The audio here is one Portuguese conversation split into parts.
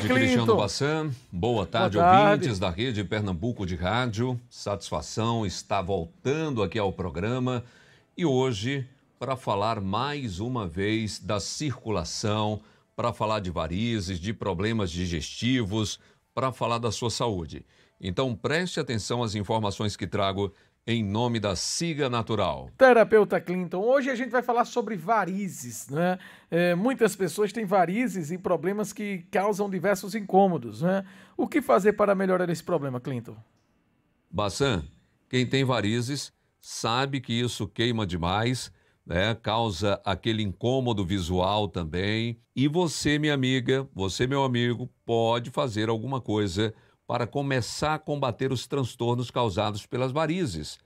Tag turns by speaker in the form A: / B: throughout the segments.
A: tarde, Clinton. Cristiano
B: Bassan. Boa tarde, Boa tarde, ouvintes da Rede Pernambuco de Rádio. Satisfação está voltando aqui ao programa e hoje para falar mais uma vez da circulação, para falar de varizes, de problemas digestivos, para falar da sua saúde. Então preste atenção às informações que trago em nome da Siga Natural.
A: Terapeuta Clinton, hoje a gente vai falar sobre varizes, né? É, muitas pessoas têm varizes e problemas que causam diversos incômodos, né? O que fazer para melhorar esse problema, Clinton?
B: Bassan, quem tem varizes sabe que isso queima demais, né? Causa aquele incômodo visual também. E você, minha amiga, você, meu amigo, pode fazer alguma coisa para começar a combater os transtornos causados pelas varizes,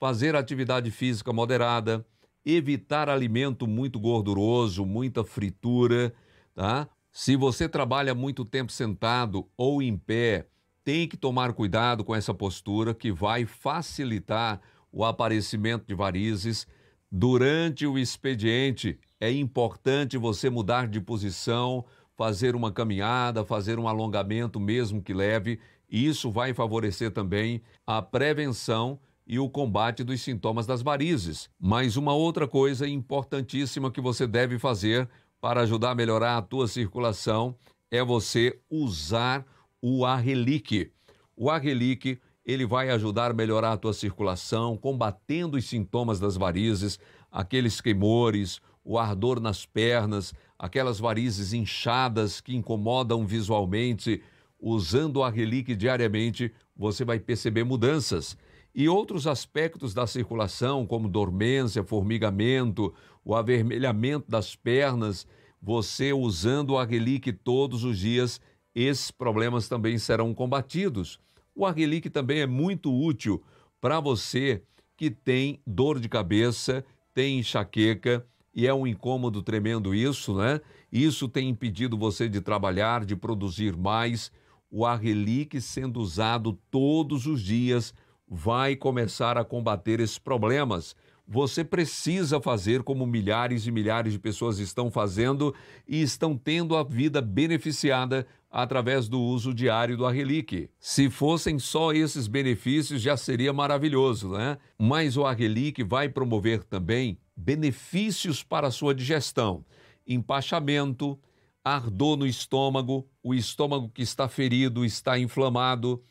B: fazer atividade física moderada, evitar alimento muito gorduroso, muita fritura, tá? Se você trabalha muito tempo sentado ou em pé, tem que tomar cuidado com essa postura que vai facilitar o aparecimento de varizes durante o expediente. É importante você mudar de posição, fazer uma caminhada, fazer um alongamento mesmo que leve. Isso vai favorecer também a prevenção e o combate dos sintomas das varizes. Mas uma outra coisa importantíssima que você deve fazer para ajudar a melhorar a tua circulação é você usar o Arrelique. O Arrelique ele vai ajudar a melhorar a tua circulação, combatendo os sintomas das varizes, aqueles queimores, o ardor nas pernas, aquelas varizes inchadas que incomodam visualmente. Usando a relique diariamente, você vai perceber mudanças. E outros aspectos da circulação, como dormência, formigamento, o avermelhamento das pernas, você usando a relique todos os dias, esses problemas também serão combatidos. O Argelic também é muito útil para você que tem dor de cabeça, tem enxaqueca, e é um incômodo tremendo isso, né? Isso tem impedido você de trabalhar, de produzir mais. O Arrelique sendo usado todos os dias vai começar a combater esses problemas. Você precisa fazer como milhares e milhares de pessoas estão fazendo e estão tendo a vida beneficiada através do uso diário do Arrelique. Se fossem só esses benefícios, já seria maravilhoso, né? Mas o Arrelique vai promover também benefícios para a sua digestão: empachamento, ardor no estômago, o estômago que está ferido, está inflamado,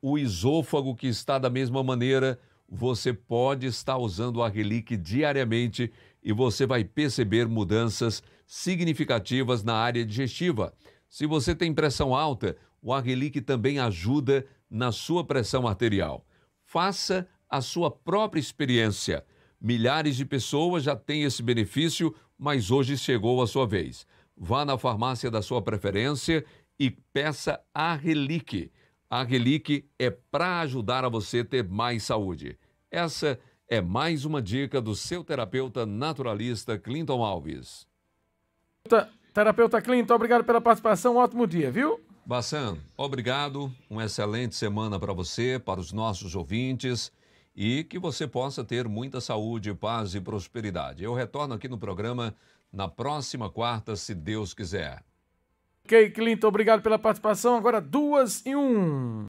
B: o esôfago que está da mesma maneira. Você pode estar usando o Argelic diariamente e você vai perceber mudanças significativas na área digestiva. Se você tem pressão alta, o Argelic também ajuda na sua pressão arterial. Faça a sua própria experiência. Milhares de pessoas já têm esse benefício, mas hoje chegou a sua vez. Vá na farmácia da sua preferência e peça a Relique. A Relique é para ajudar a você ter mais saúde. Essa é mais uma dica do seu terapeuta naturalista Clinton Alves.
A: Terapeuta Clinton, obrigado pela participação. Um ótimo dia, viu?
B: Bassan, obrigado. Uma excelente semana para você, para os nossos ouvintes e que você possa ter muita saúde, paz e prosperidade. Eu retorno aqui no programa na próxima quarta, se Deus quiser.
A: Ok, Clinton, obrigado pela participação. Agora duas e um.